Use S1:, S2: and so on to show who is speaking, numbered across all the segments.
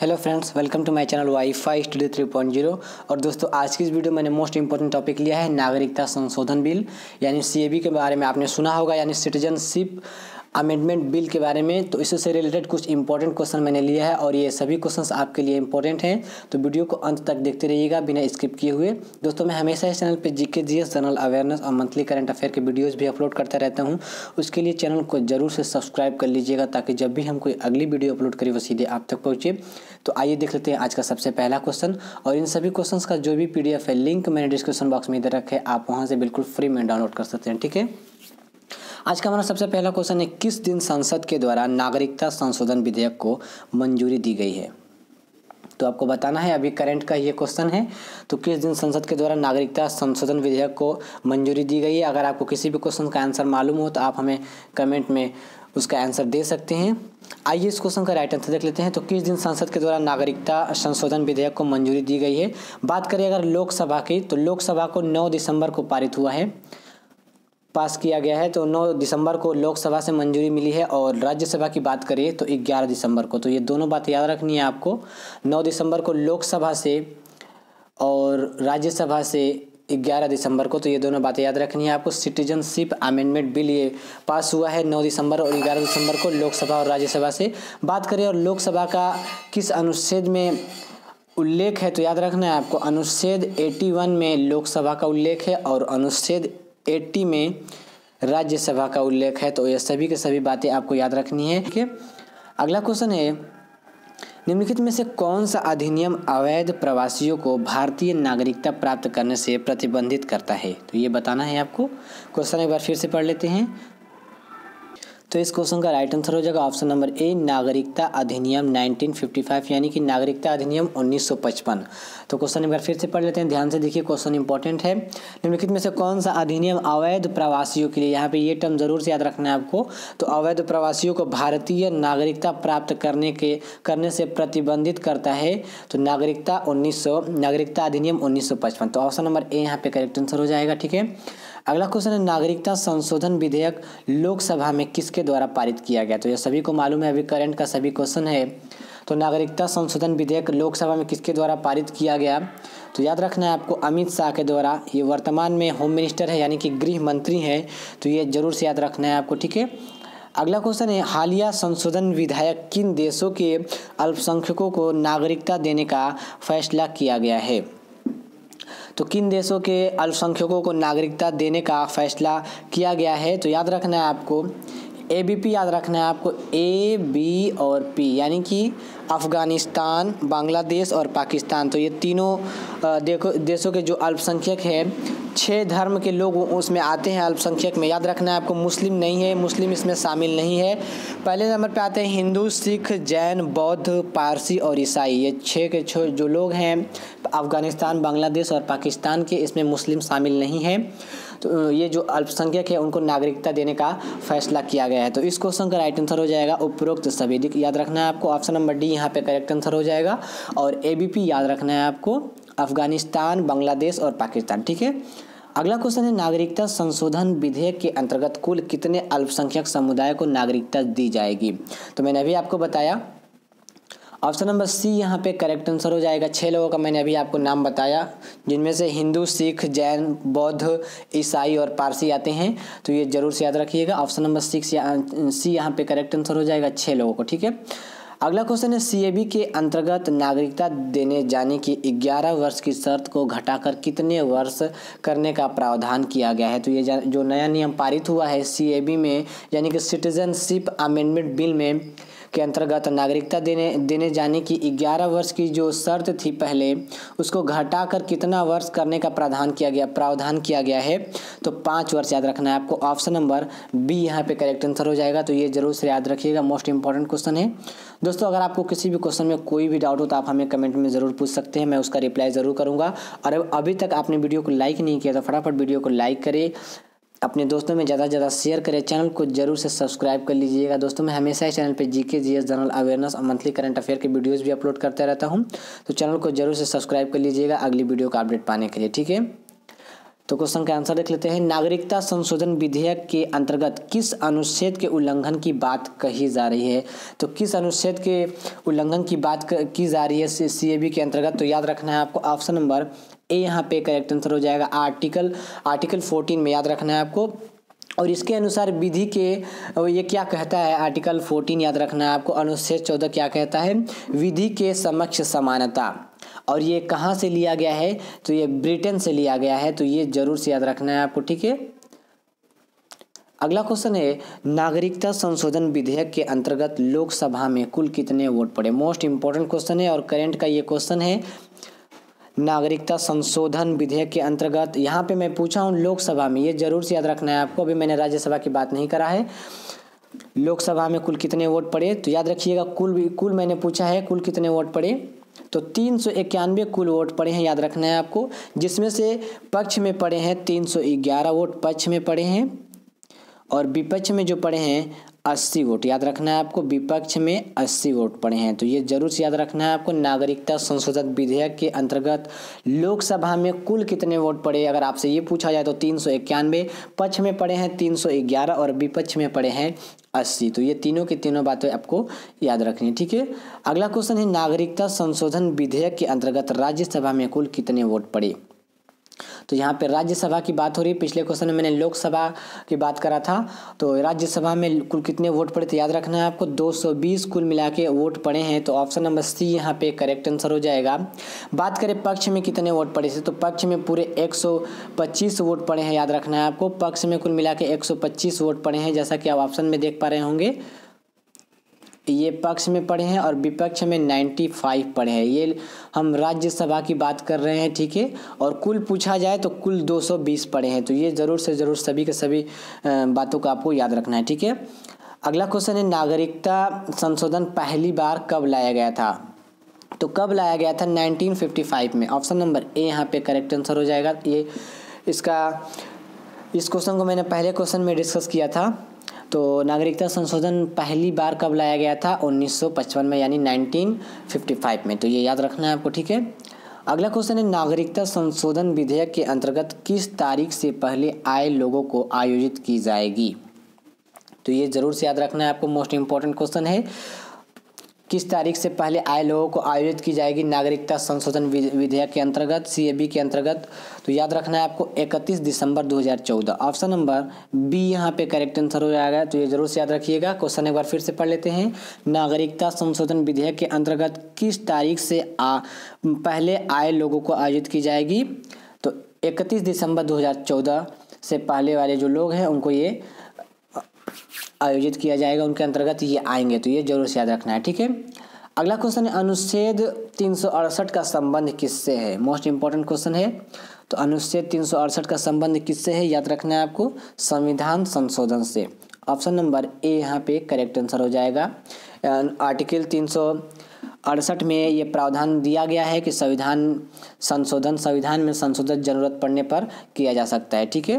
S1: hello friends welcome to my channel wifi study three point zero और दोस्तों आज की इस वीडियो मैंने मोस्ट इंपॉर्टेंट टॉपिक लिया है नागरिकता संशोधन बिल यानी सीएबी के बारे में आपने सुना होगा यानी सिटीजनशिप अमेंडमेंट बिल के बारे में तो इससे रिलेटेड कुछ इंपॉर्टेंट क्वेश्चन मैंने लिया है और ये सभी क्वेश्चंस आपके लिए इंपॉर्टेंट हैं तो वीडियो को अंत तक देखते रहिएगा बिना स्किप किए हुए दोस्तों मैं हमेशा इस चैनल पे जीके जीएस जनरल अवेयरनेस और मंथली करंट अफेयर के वीडियोज़ भी अपलोड करता रहता हूँ उसके लिए चैनल को जरूर से सब्सक्राइब कर लीजिएगा ताकि जब भी हम कोई अगली वीडियो अपलोड करें वो सीधे आप तक पहुँचे तो आइए देख लेते हैं आज का सबसे पहला क्वेश्चन और इन सभी क्वेश्चन का जो भी पी है लिंक मैंने डिस्क्रिप्शन बॉक्स में इधर रखे आप वहाँ से बिल्कुल फ्री में डाउनलोड कर सकते हैं ठीक है आज का हमारा सबसे पहला क्वेश्चन है किस दिन संसद के द्वारा नागरिकता संशोधन विधेयक को मंजूरी दी गई है तो आपको बताना है अभी करंट का ये क्वेश्चन है तो किस दिन संसद के द्वारा नागरिकता संशोधन विधेयक को मंजूरी दी गई है अगर आपको किसी भी क्वेश्चन का आंसर मालूम हो तो आप हमें कमेंट में उसका आंसर दे सकते हैं आइए इस क्वेश्चन का राइट आंसर देख लेते हैं तो किस दिन संसद के द्वारा नागरिकता संशोधन विधेयक को मंजूरी दी गई है बात करें अगर लोकसभा की तो लोकसभा को नौ दिसंबर को पारित हुआ है पास किया गया है तो 9 दिसंबर को लोकसभा से मंजूरी मिली है और राज्यसभा की बात करिए तो 11 दिसंबर को तो ये दोनों बात याद रखनी है आपको 9 दिसंबर को लोकसभा से और राज्यसभा से 11 दिसंबर को तो ये दोनों बातें याद रखनी है आपको सिटीजनशिप अमेंडमेंट बिल ये पास हुआ है 9 दिसंबर और 11 दिसंबर को लोकसभा और राज्यसभा से बात करें और लोकसभा का किस अनुच्छेद में उल्लेख है तो याद रखना है आपको अनुच्छेद 81 में लोकसभा का उल्लेख है और अनुच्छेद एट्टी में राज्यसभा का उल्लेख है तो यह सभी के सभी बातें आपको याद रखनी है ठीक है अगला क्वेश्चन है निम्नलिखित में से कौन सा अधिनियम अवैध प्रवासियों को भारतीय नागरिकता प्राप्त करने से प्रतिबंधित करता है तो ये बताना है आपको क्वेश्चन एक बार फिर से पढ़ लेते हैं तो इस क्वेश्चन का राइट आंसर हो जाएगा ऑप्शन नंबर ए नागरिकता अधिनियम 1955 यानी कि नागरिकता अधिनियम 1955 तो क्वेश्चन एक बार फिर से पढ़ लेते हैं ध्यान से देखिए क्वेश्चन इंपॉर्टेंट है निम्नलिखित में से कौन सा अधिनियम अवैध प्रवासियों के लिए यहाँ पे ये टर्म जरूर से याद रखना है आपको तो अवैध प्रवासियों को भारतीय नागरिकता प्राप्त करने के करने से प्रतिबंधित करता है तो नागरिकता उन्नीस नागरिकता अधिनियम उन्नीस तो ऑप्शन नंबर ए यहाँ पे करेक्ट आंसर हो जाएगा ठीक है अगला क्वेश्चन है नागरिकता संशोधन विधेयक लोकसभा में किसके द्वारा पारित किया गया तो यह सभी को मालूम है अभी करंट का सभी क्वेश्चन है तो नागरिकता संशोधन विधेयक लोकसभा में किसके द्वारा पारित किया गया तो याद रखना है आपको अमित शाह के द्वारा ये वर्तमान में होम मिनिस्टर है यानी कि गृह मंत्री हैं तो ये जरूर से याद रखना है आपको ठीक है अगला क्वेश्चन है हालिया संशोधन विधायक किन देशों के अल्पसंख्यकों को नागरिकता देने का फैसला किया गया है तो किन देशों के अल्पसंख्यकों को नागरिकता देने का फैसला किया गया है तो याद रखना है आपको ए बी पी याद रखना है आपको ए बी और पी यानी कि अफ़गानिस्तान बांग्लादेश और पाकिस्तान तो ये तीनों देखो देशों के जो अल्पसंख्यक हैं छः धर्म के लोग उसमें आते हैं अल्पसंख्यक में याद रखना है आपको मुस्लिम नहीं है मुस्लिम इसमें शामिल नहीं है पहले नंबर पे आते हैं हिंदू सिख जैन बौद्ध पारसी और ईसाई ये छः के छः जो लोग हैं अफ़गानिस्तान बांग्लादेश और पाकिस्तान के इसमें मुस्लिम शामिल नहीं है तो ये जो अल्पसंख्यक है उनको नागरिकता देने का फैसला किया गया है तो इस क्वेश्चन का राइट आंसर हो जाएगा उपरोक्त सभी याद रखना है आपको ऑप्शन नंबर डी यहाँ पे करेक्ट आंसर हो जाएगा और ए याद रखना है आपको अफगानिस्तान बांग्लादेश और पाकिस्तान ठीक है अगला क्वेश्चन है नागरिकता संशोधन विधेयक के अंतर्गत कुल कितने अल्पसंख्यक समुदाय को नागरिकता दी जाएगी तो मैंने अभी आपको बताया ऑप्शन नंबर सी यहाँ पे करेक्ट आंसर हो जाएगा छः लोगों का मैंने अभी आपको नाम बताया जिनमें से हिंदू सिख जैन बौद्ध ईसाई और पारसी आते हैं तो ये जरूर से याद रखिएगा ऑप्शन नंबर सिक्स सी यहाँ पे करेक्ट आंसर हो जाएगा छः लोगों को ठीक है अगला क्वेश्चन है सीएबी के अंतर्गत नागरिकता देने जाने की 11 वर्ष की शर्त को घटाकर कितने वर्ष करने का प्रावधान किया गया है तो ये जो नया नियम पारित हुआ है सीएबी में यानी कि सिटीजनशिप अमेंडमेंट बिल में के अंतर्गत नागरिकता देने देने जाने की 11 वर्ष की जो शर्त थी पहले उसको घटाकर कितना वर्ष करने का प्रावधान किया गया प्रावधान किया गया है तो पाँच वर्ष याद रखना है आपको ऑप्शन नंबर बी यहाँ पे करेक्ट आंसर हो जाएगा तो ये जरूर से याद रखिएगा मोस्ट इंपॉर्टेंट क्वेश्चन है दोस्तों अगर आपको किसी भी क्वेश्चन में कोई भी डाउट हो तो आप हमें कमेंट में ज़रूर पूछ सकते हैं मैं उसका रिप्लाई ज़रूर करूँगा और अभी तक आपने वीडियो को लाइक नहीं किया तो फटाफट वीडियो को लाइक करें अपने दोस्तों में ज़्यादा से ज़्यादा शेयर करें चैनल को जरूर से सब्सक्राइब कर लीजिएगा दोस्तों मैं हमेशा ही चैनल पे जीके एस जनरल अवेयरनेस और मंथली करंट अफेयर के वीडियोस भी अपलोड करते रहता हूँ तो चैनल को जरूर से सब्सक्राइब कर लीजिएगा अगली वीडियो का अपडेट पाने के लिए ठीक है तो क्वेश्चन का आंसर देख लेते हैं नागरिकता संशोधन विधेयक के अंतर्गत किस अनुच्छेद के उल्लंघन की बात कही जा रही है तो किस अनुच्छेद के उल्लंघन की बात की जा रही है सी के अंतर्गत तो याद रखना है आपको ऑप्शन नंबर ए यहाँ पे करेक्ट आंसर हो जाएगा आर्टिकल आर्टिकल फोर्टीन में याद रखना है आपको और इसके अनुसार विधि के ये क्या कहता है आर्टिकल फोर्टीन याद रखना है आपको अनुच्छेद चौदह क्या कहता है विधि के समक्ष समानता और ये कहाँ से लिया गया है तो ये ब्रिटेन से लिया गया है तो ये जरूर से याद रखना है आपको ठीक है अगला क्वेश्चन है नागरिकता संशोधन विधेयक के अंतर्गत लोकसभा में कुल कितने वोट पड़े मोस्ट इंपॉर्टेंट क्वेश्चन है और करेंट का ये क्वेश्चन है नागरिकता संशोधन विधेयक के अंतर्गत यहाँ पे मैं पूछा हूँ लोकसभा में ये जरूर से याद रखना है आपको अभी मैंने राज्यसभा की बात नहीं करा है लोकसभा में कुल कितने वोट पड़े तो याद रखिएगा कुल भी कुल मैंने पूछा है कुल कितने वोट पड़े तो तीन सौ इक्यानवे कुल वोट पड़े हैं याद रखना है आपको जिसमें से पक्ष में पड़े हैं तीन सौ ग्यारह वोट पक्ष में पड़े हैं और विपक्ष में जो पड़े हैं अस्सी वोट याद रखना है आपको विपक्ष में अस्सी वोट पड़े हैं तो ये जरूर से याद रखना है आपको नागरिकता संशोधन विधेयक के अंतर्गत लोकसभा में कुल कितने वोट पड़े अगर आपसे ये पूछा जाए तो तीन सौ इक्यानवे पक्ष में पड़े हैं तीन सौ ग्यारह और विपक्ष में पड़े हैं अस्सी तो ये तीनों के तीनों बातें आपको याद रखनी है ठीक है अगला क्वेश्चन है नागरिकता संशोधन विधेयक के अंतर्गत राज्यसभा में कुल कितने वोट पड़े तो यहाँ पर राज्यसभा की बात हो रही है पिछले क्वेश्चन में मैंने लोकसभा की बात करा था तो राज्यसभा में कुल कितने वोट पड़े थे याद रखना है आपको 220 कुल मिला के वोट पड़े हैं तो ऑप्शन नंबर सी यहाँ पे करेक्ट आंसर हो जाएगा बात करें पक्ष में कितने वोट पड़े थे तो पक्ष में पूरे एक वोट पड़े हैं याद रखना है आपको पक्ष में कुल मिला के वोट पड़े हैं जैसा कि आप ऑप्शन में देख पा रहे होंगे ये पक्ष में पढ़े हैं और विपक्ष में नाइन्टी फाइव पढ़े हैं ये हम राज्यसभा की बात कर रहे हैं ठीक है और कुल पूछा जाए तो कुल दो सौ बीस पढ़े हैं तो ये ज़रूर से ज़रूर सभी के सभी बातों को आपको याद रखना है ठीक है अगला क्वेश्चन है नागरिकता संशोधन पहली बार कब लाया गया था तो कब लाया गया था 1955 में ऑप्शन नंबर ए यहाँ पे करेक्ट आंसर हो जाएगा ये इसका इस क्वेश्चन को मैंने पहले क्वेश्चन में डिस्कस किया था तो नागरिकता संशोधन पहली बार कब लाया गया था 1955 में यानी 1955 में तो ये याद रखना है आपको ठीक है अगला क्वेश्चन है नागरिकता संशोधन विधेयक के अंतर्गत किस तारीख से पहले आए लोगों को आयोजित की जाएगी तो ये जरूर से याद रखना है आपको मोस्ट इम्पॉर्टेंट क्वेश्चन है किस तारीख से पहले आए लोगों को आयोजित की जाएगी नागरिकता संशोधन विधेयक के अंतर्गत सी के अंतर्गत तो याद रखना है आपको 31 दिसंबर 2014 ऑप्शन नंबर बी यहाँ पे करेक्ट आंसर हो जाएगा तो ये जरूर से याद रखिएगा क्वेश्चन एक बार फिर से पढ़ लेते हैं नागरिकता संशोधन विधेयक के अंतर्गत किस तारीख से आ, पहले आए लोगों को आयोजित की जाएगी तो इकतीस दिसंबर दो से पहले वाले जो लोग हैं उनको ये आयोजित किया जाएगा उनके अंतर्गत ये आएंगे तो ये जरूर से याद रखना है ठीक है अगला क्वेश्चन है अनुच्छेद तीन का संबंध किससे है मोस्ट इंपॉर्टेंट क्वेश्चन है तो अनुच्छेद तीन का संबंध किससे है याद रखना है आपको संविधान संशोधन से ऑप्शन नंबर ए यहाँ पे करेक्ट आंसर हो जाएगा आर्टिकल तीन अड़सठ में ये प्रावधान दिया गया है कि संविधान संशोधन संविधान में संशोधन जरूरत पड़ने पर किया जा सकता है ठीक है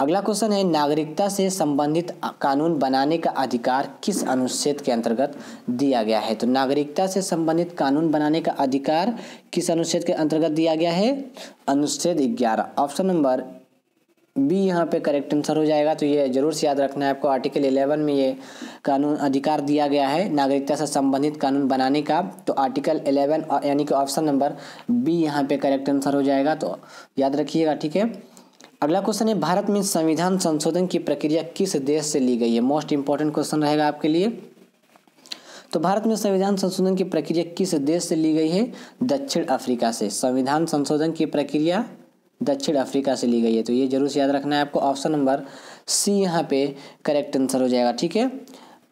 S1: अगला क्वेश्चन है नागरिकता से संबंधित कानून बनाने का अधिकार किस अनुच्छेद के अंतर्गत दिया गया है तो नागरिकता से संबंधित कानून बनाने का अधिकार किस अनुच्छेद के अंतर्गत दिया गया है अनुच्छेद ग्यारह ऑप्शन नंबर बी यहाँ पे करेक्ट आंसर हो जाएगा तो ये जरूर से याद रखना है आपको आर्टिकल इलेवन में ये कानून अधिकार दिया गया है नागरिकता से संबंधित कानून बनाने का तो आर्टिकल इलेवन यानी कि ऑप्शन नंबर बी यहाँ पे करेक्ट आंसर हो जाएगा तो याद रखिएगा ठीक है अगला क्वेश्चन है भारत में संविधान संशोधन की प्रक्रिया किस देश से ली गई है मोस्ट इंपॉर्टेंट क्वेश्चन रहेगा आपके लिए तो भारत में संविधान संशोधन की प्रक्रिया किस देश से ली गई है दक्षिण अफ्रीका से संविधान संशोधन की प्रक्रिया दक्षिण अफ्रीका से ली गई है तो ये जरूर से याद रखना है आपको ऑप्शन नंबर सी यहाँ पे करेक्ट आंसर हो जाएगा ठीक है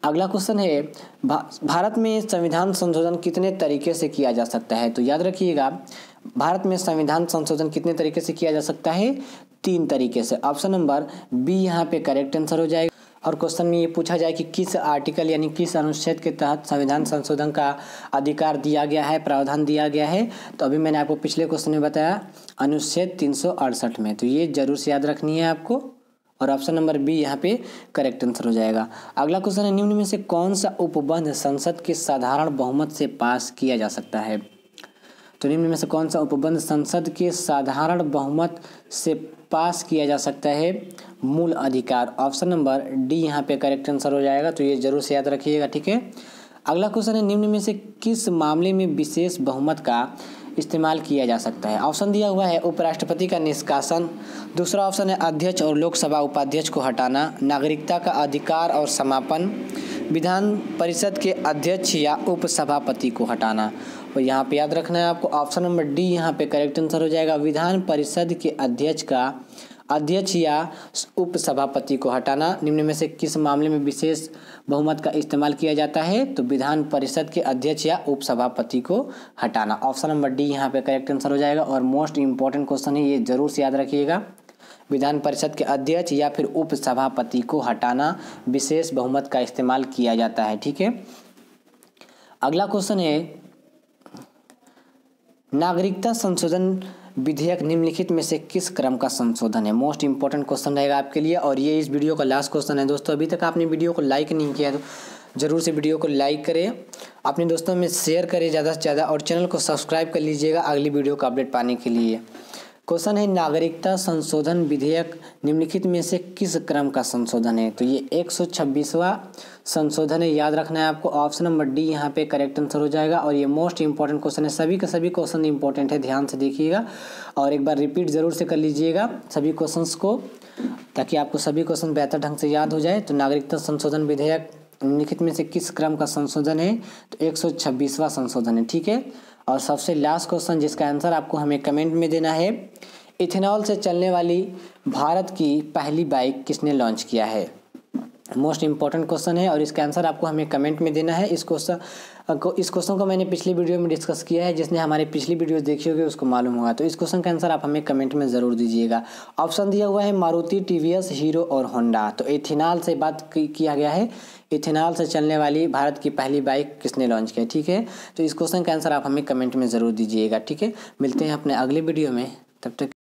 S1: अगला क्वेश्चन है भा, भारत में संविधान संशोधन कितने तरीके से किया जा सकता है तो याद रखिएगा भारत में संविधान संशोधन कितने तरीके से किया जा सकता है तीन तरीके से ऑप्शन नंबर बी यहाँ पे करेक्ट आंसर हो जाएगा और क्वेश्चन में ये पूछा जाए कि किस आर्टिकल यानी किस अनुच्छेद के तहत संविधान संशोधन का अधिकार दिया गया है प्रावधान दिया गया है तो अभी मैंने आपको पिछले क्वेश्चन में बताया अनुच्छेद तीन में तो ये जरूर से याद रखनी है आपको और ऑप्शन नंबर बी यहाँ पे करेक्ट आंसर हो जाएगा अगला क्वेश्चन है निम्न में से कौन सा उपबंध संसद के साधारण बहुमत से पास किया जा सकता है तो निम्न में से कौन सा उपबंध संसद के साधारण बहुमत से पास किया जा सकता है मूल अधिकार ऑप्शन नंबर डी यहाँ पे करेक्ट आंसर हो जाएगा तो ये जरूर से याद रखिएगा ठीक है अगला क्वेश्चन है निम्न में से किस मामले में विशेष बहुमत का इस्तेमाल किया जा सकता है ऑप्शन दिया हुआ है उपराष्ट्रपति का निष्कासन दूसरा ऑप्शन है अध्यक्ष और लोकसभा उपाध्यक्ष को हटाना नागरिकता का अधिकार और समापन विधान परिषद के अध्यक्ष या उपसभापति को हटाना और यहाँ पे याद रखना है आपको ऑप्शन नंबर डी यहाँ पे करेक्ट आंसर हो जाएगा विधान परिषद के अध्यक्ष का अध्यक्ष या उपसभापति को हटाना निम्न में से किस मामले में विशेष बहुमत का इस्तेमाल किया जाता है तो विधान परिषद के अध्यक्ष या उपसभापति को हटाना ऑप्शन नंबर डी यहाँ पे करेक्ट आंसर हो जाएगा और मोस्ट इंपॉर्टेंट क्वेश्चन है ये जरूर से याद रखिएगा विधान परिषद के अध्यक्ष या फिर उप सभापति को हटाना विशेष बहुमत का इस्तेमाल किया जाता है ठीक है अगला क्वेश्चन है नागरिकता संशोधन विधेयक निम्नलिखित में से किस क्रम का संशोधन है मोस्ट इंपॉर्टेंट क्वेश्चन रहेगा आपके लिए और ये इस वीडियो का लास्ट क्वेश्चन है दोस्तों अभी तक आपने वीडियो को लाइक नहीं किया तो ज़रूर से वीडियो को लाइक करें अपने दोस्तों में शेयर करें ज़्यादा से ज़्यादा और चैनल को सब्सक्राइब कर लीजिएगा अगली वीडियो का अपडेट पाने के लिए क्वेश्चन है नागरिकता संशोधन विधेयक निम्नलिखित में से किस क्रम का संशोधन है तो ये 126वां संशोधन है याद रखना है आपको ऑप्शन नंबर डी यहाँ पे करेक्ट आंसर हो जाएगा और ये मोस्ट इंपॉर्टेंट क्वेश्चन है सभी का सभी क्वेश्चन इंपॉर्टेंट है ध्यान से देखिएगा और एक बार रिपीट ज़रूर से कर लीजिएगा सभी क्वेश्चन को ताकि आपको सभी क्वेश्चन बेहतर ढंग से याद हो जाए तो नागरिकता संशोधन विधेयक निम्नलिखित में से किस क्रम का संशोधन है तो एक संशोधन है ठीक है और सबसे लास्ट क्वेश्चन जिसका आंसर आपको हमें कमेंट में देना है इथेनॉल से चलने वाली भारत की पहली बाइक किसने लॉन्च किया है मोस्ट इंपॉर्टेंट क्वेश्चन है और इसका आंसर आपको हमें कमेंट में देना है इस क्वेश्चन को इस क्वेश्चन को मैंने पिछली वीडियो में डिस्कस किया है जिसने हमारे पिछली वीडियोस देखी होगी उसको मालूम होगा तो इस क्वेश्चन का आंसर आप हमें कमेंट में ज़रूर दीजिएगा ऑप्शन दिया हुआ है मारुति टीवीएस हीरो और होंडा तो एथिनाल से बात किया गया है इथेनॉल से चलने वाली भारत की पहली बाइक किसने लॉन्च किया ठीक है तो इस क्वेश्चन का आंसर आप हमें कमेंट में ज़रूर दीजिएगा ठीक है मिलते हैं अपने अगले वीडियो में तब तक